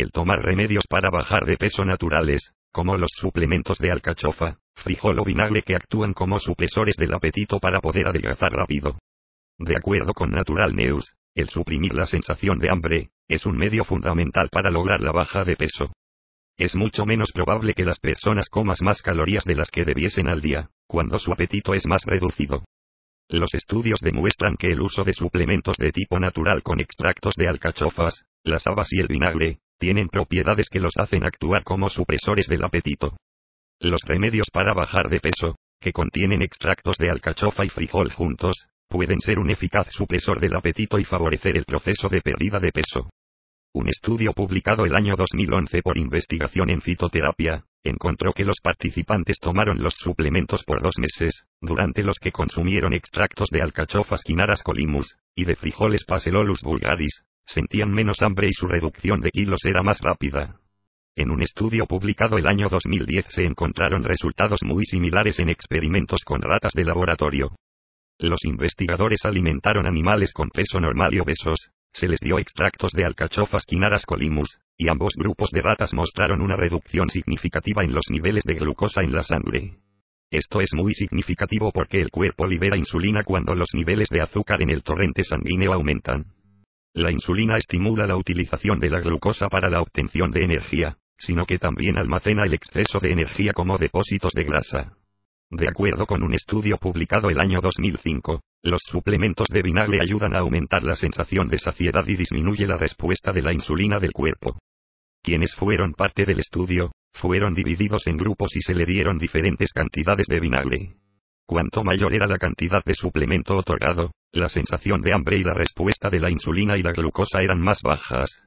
el tomar remedios para bajar de peso naturales, como los suplementos de alcachofa, frijol o vinagre que actúan como supresores del apetito para poder adelgazar rápido. De acuerdo con Natural News, el suprimir la sensación de hambre, es un medio fundamental para lograr la baja de peso. Es mucho menos probable que las personas comas más calorías de las que debiesen al día, cuando su apetito es más reducido. Los estudios demuestran que el uso de suplementos de tipo natural con extractos de alcachofas, las habas y el vinagre, tienen propiedades que los hacen actuar como supresores del apetito. Los remedios para bajar de peso, que contienen extractos de alcachofa y frijol juntos, pueden ser un eficaz supresor del apetito y favorecer el proceso de pérdida de peso. Un estudio publicado el año 2011 por investigación en fitoterapia, encontró que los participantes tomaron los suplementos por dos meses, durante los que consumieron extractos de alcachofas quinaras colimus, y de frijoles paselolus vulgaris, sentían menos hambre y su reducción de kilos era más rápida. En un estudio publicado el año 2010 se encontraron resultados muy similares en experimentos con ratas de laboratorio. Los investigadores alimentaron animales con peso normal y obesos, se les dio extractos de alcachofas quinaras colimus, y ambos grupos de ratas mostraron una reducción significativa en los niveles de glucosa en la sangre. Esto es muy significativo porque el cuerpo libera insulina cuando los niveles de azúcar en el torrente sanguíneo aumentan. La insulina estimula la utilización de la glucosa para la obtención de energía, sino que también almacena el exceso de energía como depósitos de grasa. De acuerdo con un estudio publicado el año 2005, los suplementos de vinagre ayudan a aumentar la sensación de saciedad y disminuye la respuesta de la insulina del cuerpo. Quienes fueron parte del estudio, fueron divididos en grupos y se le dieron diferentes cantidades de vinagre. Cuanto mayor era la cantidad de suplemento otorgado, la sensación de hambre y la respuesta de la insulina y la glucosa eran más bajas.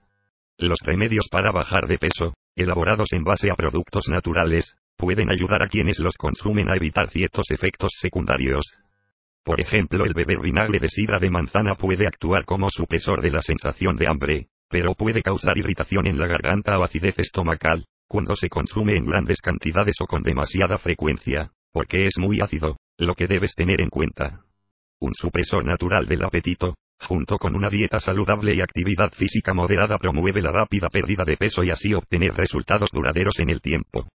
Los remedios para bajar de peso, elaborados en base a productos naturales, pueden ayudar a quienes los consumen a evitar ciertos efectos secundarios. Por ejemplo, el beber vinagre de sidra de manzana puede actuar como supresor de la sensación de hambre, pero puede causar irritación en la garganta o acidez estomacal, cuando se consume en grandes cantidades o con demasiada frecuencia, porque es muy ácido. Lo que debes tener en cuenta. Un supresor natural del apetito, junto con una dieta saludable y actividad física moderada promueve la rápida pérdida de peso y así obtener resultados duraderos en el tiempo.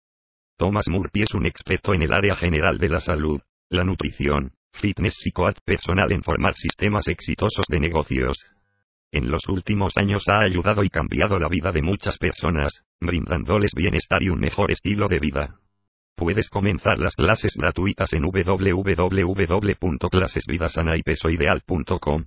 Thomas Murphy es un experto en el área general de la salud, la nutrición, fitness y coad personal en formar sistemas exitosos de negocios. En los últimos años ha ayudado y cambiado la vida de muchas personas, brindándoles bienestar y un mejor estilo de vida. Puedes comenzar las clases gratuitas en www.clasesvidasanaipesoideal.com.